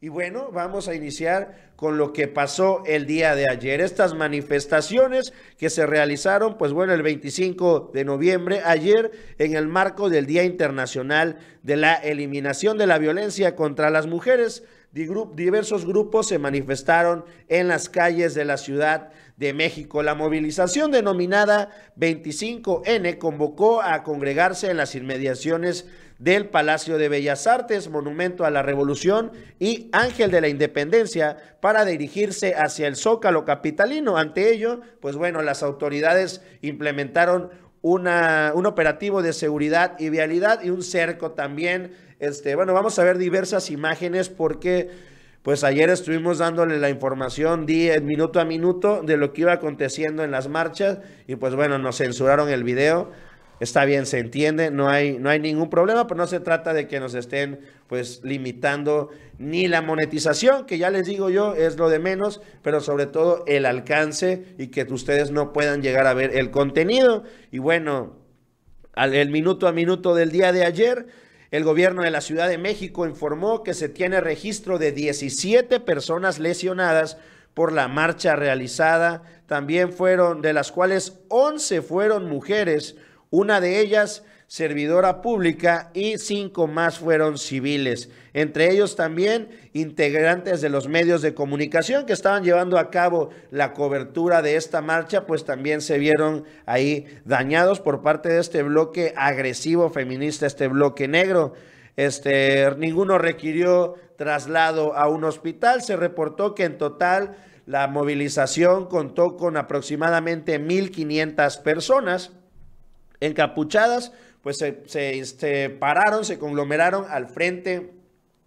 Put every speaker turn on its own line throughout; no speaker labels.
Y bueno, vamos a iniciar con lo que pasó el día de ayer. Estas manifestaciones que se realizaron, pues bueno, el 25 de noviembre, ayer, en el marco del Día Internacional de la Eliminación de la Violencia contra las Mujeres, diversos grupos se manifestaron en las calles de la Ciudad de México. La movilización denominada 25N convocó a congregarse en las inmediaciones del Palacio de Bellas Artes, Monumento a la Revolución y Ángel de la Independencia para dirigirse hacia el Zócalo capitalino. Ante ello, pues bueno, las autoridades implementaron una, un operativo de seguridad y vialidad y un cerco también. Este, bueno, vamos a ver diversas imágenes porque pues ayer estuvimos dándole la información minuto a minuto de lo que iba aconteciendo en las marchas y pues bueno, nos censuraron el video Está bien, se entiende, no hay, no hay ningún problema, pero no se trata de que nos estén pues limitando ni la monetización, que ya les digo yo es lo de menos, pero sobre todo el alcance y que ustedes no puedan llegar a ver el contenido. Y bueno, al, el minuto a minuto del día de ayer, el gobierno de la Ciudad de México informó que se tiene registro de 17 personas lesionadas por la marcha realizada. También fueron, de las cuales 11 fueron mujeres, una de ellas servidora pública y cinco más fueron civiles, entre ellos también integrantes de los medios de comunicación que estaban llevando a cabo la cobertura de esta marcha, pues también se vieron ahí dañados por parte de este bloque agresivo feminista, este bloque negro. Este, ninguno requirió traslado a un hospital, se reportó que en total la movilización contó con aproximadamente 1.500 personas encapuchadas, pues se, se, este, pararon, se conglomeraron al frente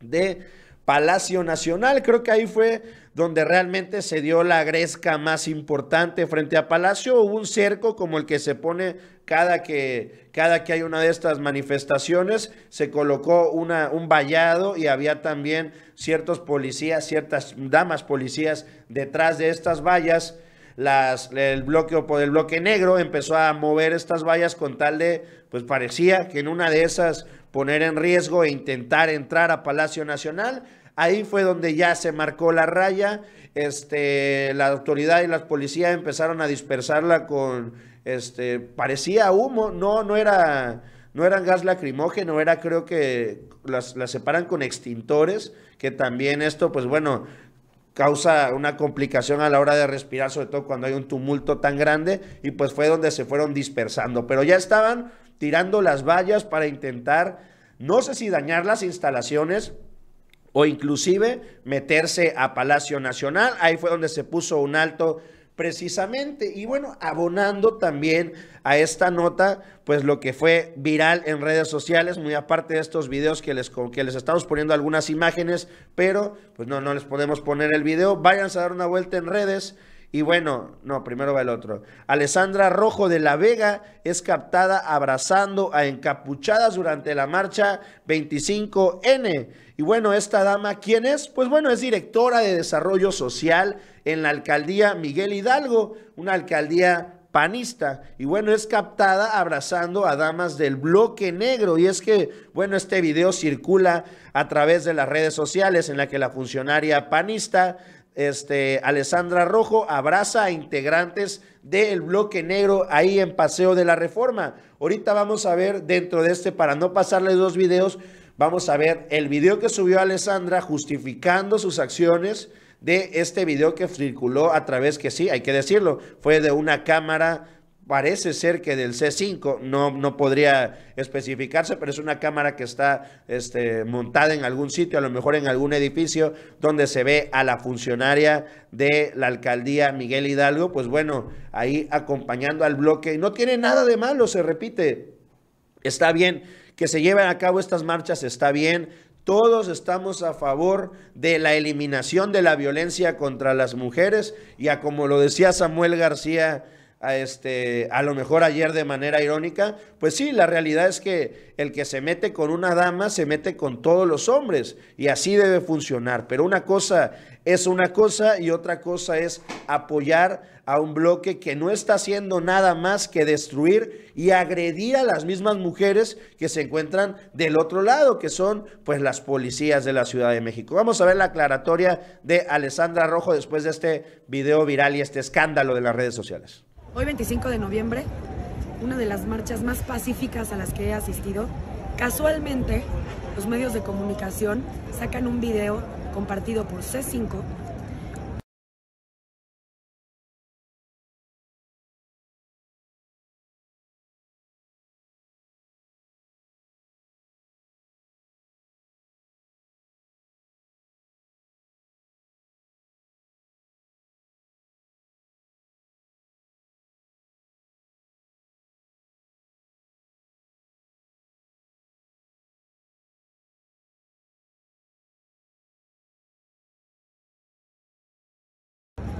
de Palacio Nacional. Creo que ahí fue donde realmente se dio la gresca más importante frente a Palacio. Hubo un cerco como el que se pone cada que, cada que hay una de estas manifestaciones. Se colocó una, un vallado y había también ciertos policías, ciertas damas policías detrás de estas vallas las, el, bloque, el bloque negro empezó a mover estas vallas con tal de, pues parecía que en una de esas poner en riesgo e intentar entrar a Palacio Nacional. Ahí fue donde ya se marcó la raya. Este, la autoridad y las policías empezaron a dispersarla con, este, parecía humo, no, no era, no eran gas lacrimógeno, era creo que las, las separan con extintores, que también esto, pues bueno, causa una complicación a la hora de respirar, sobre todo cuando hay un tumulto tan grande, y pues fue donde se fueron dispersando. Pero ya estaban tirando las vallas para intentar, no sé si dañar las instalaciones o inclusive meterse a Palacio Nacional. Ahí fue donde se puso un alto precisamente. Y bueno, abonando también a esta nota, pues lo que fue viral en redes sociales, muy aparte de estos videos que les, que les estamos poniendo algunas imágenes, pero pues no, no les podemos poner el video. Váyanse a dar una vuelta en redes. Y bueno, no, primero va el otro. Alessandra Rojo de la Vega es captada abrazando a encapuchadas durante la marcha 25N. Y bueno, esta dama, ¿quién es? Pues bueno, es directora de desarrollo social en la alcaldía Miguel Hidalgo, una alcaldía panista. Y bueno, es captada abrazando a damas del bloque negro. Y es que, bueno, este video circula a través de las redes sociales en la que la funcionaria panista este, Alessandra Rojo abraza a integrantes del bloque negro ahí en Paseo de la Reforma. Ahorita vamos a ver dentro de este, para no pasarle dos videos, vamos a ver el video que subió Alessandra justificando sus acciones de este video que circuló a través que sí, hay que decirlo, fue de una cámara parece ser que del C5, no, no podría especificarse, pero es una cámara que está este, montada en algún sitio, a lo mejor en algún edificio, donde se ve a la funcionaria de la alcaldía Miguel Hidalgo, pues bueno, ahí acompañando al bloque. No tiene nada de malo, se repite. Está bien que se lleven a cabo estas marchas, está bien, todos estamos a favor de la eliminación de la violencia contra las mujeres y a como lo decía Samuel García a, este, a lo mejor ayer de manera irónica, pues sí, la realidad es que el que se mete con una dama se mete con todos los hombres y así debe funcionar. Pero una cosa es una cosa y otra cosa es apoyar a un bloque que no está haciendo nada más que destruir y agredir a las mismas mujeres que se encuentran del otro lado, que son pues las policías de la Ciudad de México. Vamos a ver la aclaratoria de Alessandra Rojo después de este video viral y este escándalo de las redes sociales. Hoy 25 de noviembre, una de las marchas más pacíficas a las que he asistido, casualmente los medios de comunicación sacan un video compartido por C5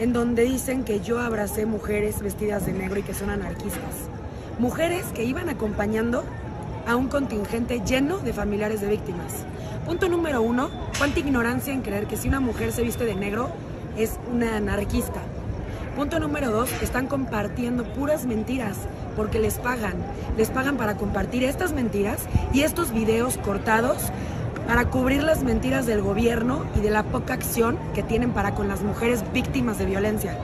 en donde dicen que yo abracé mujeres vestidas de negro y que son anarquistas. Mujeres que iban acompañando a un contingente lleno de familiares de víctimas. Punto número uno, cuánta ignorancia en creer que si una mujer se viste de negro es una anarquista. Punto número dos, están compartiendo puras mentiras porque les pagan. Les pagan para compartir estas mentiras y estos videos cortados para cubrir las mentiras del gobierno y de la poca acción que tienen para con las mujeres víctimas de violencia.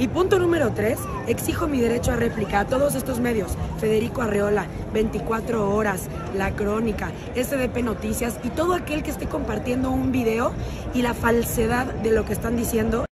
Y punto número tres, exijo mi derecho a réplica a todos estos medios, Federico Arreola, 24 Horas, La Crónica, SDP Noticias y todo aquel que esté compartiendo un video y la falsedad de lo que están diciendo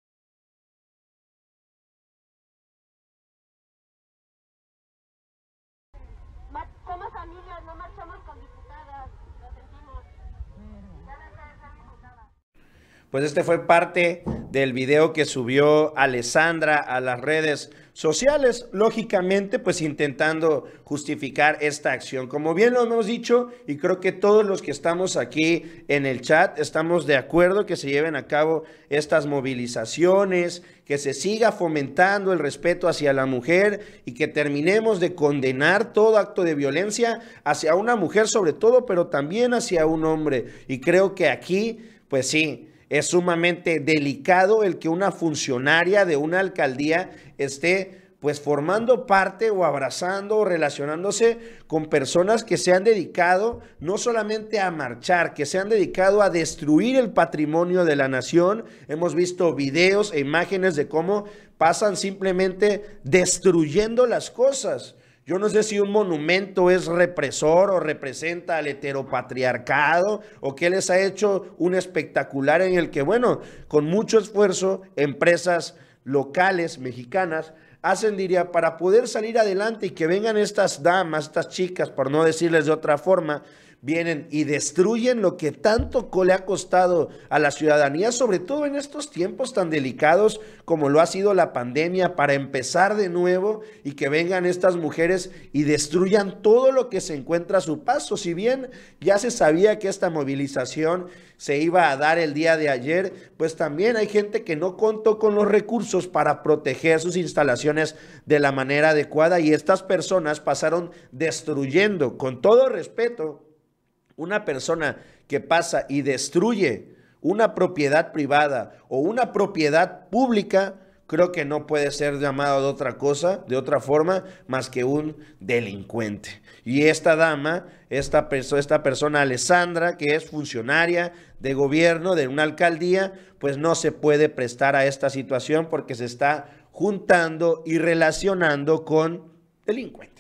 Pues este fue parte del video que subió Alessandra a las redes sociales, lógicamente, pues intentando justificar esta acción. Como bien lo hemos dicho, y creo que todos los que estamos aquí en el chat estamos de acuerdo que se lleven a cabo estas movilizaciones, que se siga fomentando el respeto hacia la mujer y que terminemos de condenar todo acto de violencia hacia una mujer sobre todo, pero también hacia un hombre. Y creo que aquí, pues sí es sumamente delicado el que una funcionaria de una alcaldía esté pues formando parte o abrazando o relacionándose con personas que se han dedicado no solamente a marchar, que se han dedicado a destruir el patrimonio de la nación. Hemos visto videos e imágenes de cómo pasan simplemente destruyendo las cosas. Yo no sé si un monumento es represor o representa al heteropatriarcado o que les ha hecho un espectacular en el que, bueno, con mucho esfuerzo, empresas locales mexicanas hacen, diría, para poder salir adelante y que vengan estas damas, estas chicas, por no decirles de otra forma, vienen y destruyen lo que tanto le ha costado a la ciudadanía, sobre todo en estos tiempos tan delicados como lo ha sido la pandemia, para empezar de nuevo y que vengan estas mujeres y destruyan todo lo que se encuentra a su paso. Si bien ya se sabía que esta movilización se iba a dar el día de ayer, pues también hay gente que no contó con los recursos para proteger sus instalaciones de la manera adecuada y estas personas pasaron destruyendo, con todo respeto, una persona que pasa y destruye una propiedad privada o una propiedad pública, creo que no puede ser llamado de otra cosa, de otra forma, más que un delincuente. Y esta dama, esta, persona, esta persona Alessandra, que es funcionaria de gobierno de una alcaldía, pues no se puede prestar a esta situación porque se está juntando y relacionando con delincuentes.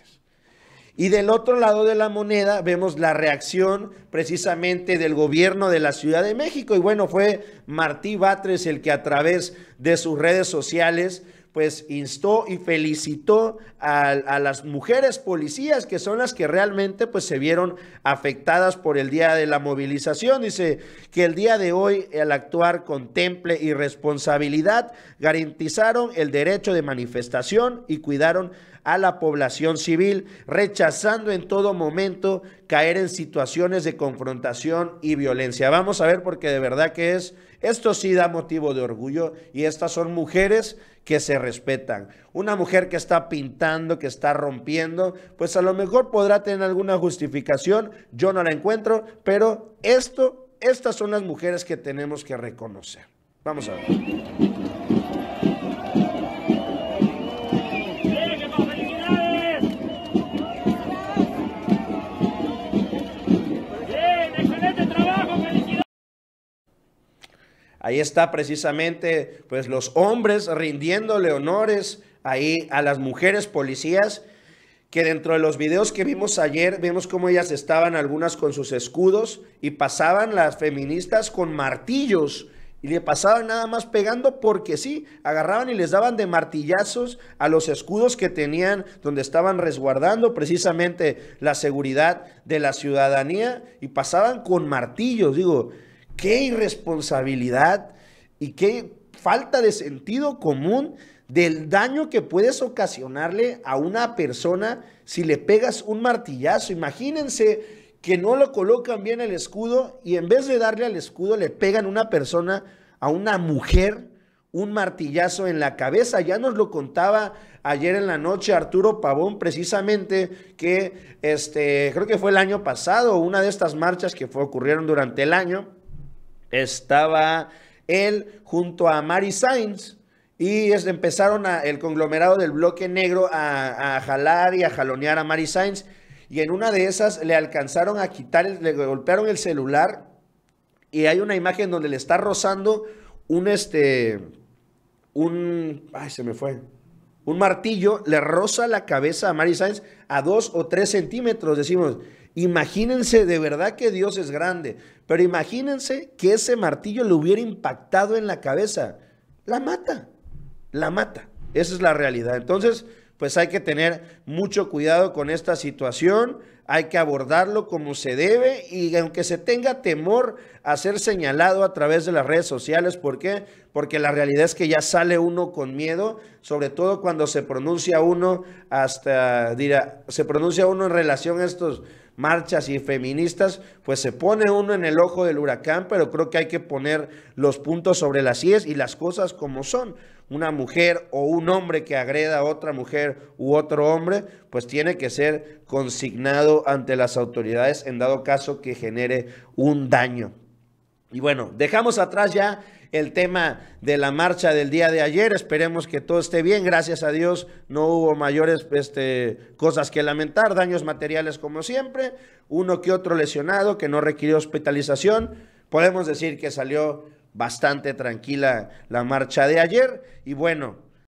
Y del otro lado de la moneda vemos la reacción precisamente del gobierno de la Ciudad de México. Y bueno, fue Martí Batres el que a través de sus redes sociales pues instó y felicitó a, las mujeres policías que son las que realmente pues se vieron afectadas por el día de la movilización. Dice que el día de hoy al actuar con temple y responsabilidad garantizaron el derecho de manifestación y cuidaron a la población civil, rechazando en todo momento caer en situaciones de confrontación y violencia. Vamos a ver porque de verdad que es, esto sí da motivo de orgullo y estas son mujeres que se respetan. Una mujer que está pintando, que está rompiendo, pues a lo mejor podrá tener alguna justificación, yo no la encuentro, pero esto, estas son las mujeres que tenemos que reconocer. Vamos a ver. Ahí está precisamente pues los hombres rindiéndole honores ahí a las mujeres policías que dentro de los videos que vimos ayer vemos cómo ellas estaban algunas con sus escudos y pasaban las feministas con martillos y le pasaban nada más pegando porque sí, agarraban y les daban de martillazos a los escudos que tenían donde estaban resguardando precisamente la seguridad de la ciudadanía y pasaban con martillos, digo, qué irresponsabilidad y qué falta de sentido común del daño que puedes ocasionarle a una persona si le pegas un martillazo. Imagínense que no lo colocan bien el escudo y en vez de darle al escudo le pegan una persona, a una mujer, un martillazo en la cabeza. Ya nos lo contaba ayer en la noche Arturo Pavón, precisamente, que este, creo que fue el año pasado, una de estas marchas que fue, ocurrieron durante el año, estaba él junto a Mary Sainz. Y empezaron a, el conglomerado del bloque negro a, jalar y a jalonear a Mary Sainz. Y en una de esas le alcanzaron a quitar, le golpearon el celular. Y hay una imagen donde le está rozando un este. Un. Ay, se me fue un martillo le roza la cabeza a Mary Sainz a dos o tres centímetros. Decimos, imagínense, de verdad que Dios es grande, pero imagínense que ese martillo le hubiera impactado en la cabeza. La mata, la mata. Esa es la realidad. Entonces, pues hay que tener mucho cuidado con esta situación hay que abordarlo como se debe y aunque se tenga temor a ser señalado a través de las redes sociales, ¿por qué? Porque la realidad es que ya sale uno con miedo, sobre todo cuando se pronuncia uno hasta dirá, se pronuncia uno en relación a estos marchas y feministas, pues se pone uno en el ojo del huracán, pero creo que hay que poner los puntos sobre las IES y las cosas como son una mujer o un hombre que agreda a otra mujer u otro hombre, pues tiene que ser consignado ante las autoridades en dado caso que genere un daño. Y bueno, dejamos atrás ya el tema de la marcha del día de ayer. Esperemos que todo esté bien. Gracias a Dios no hubo mayores este, cosas que lamentar, daños materiales como siempre, uno que otro lesionado que no requirió hospitalización. Podemos decir que salió bastante tranquila la marcha de ayer. Y bueno,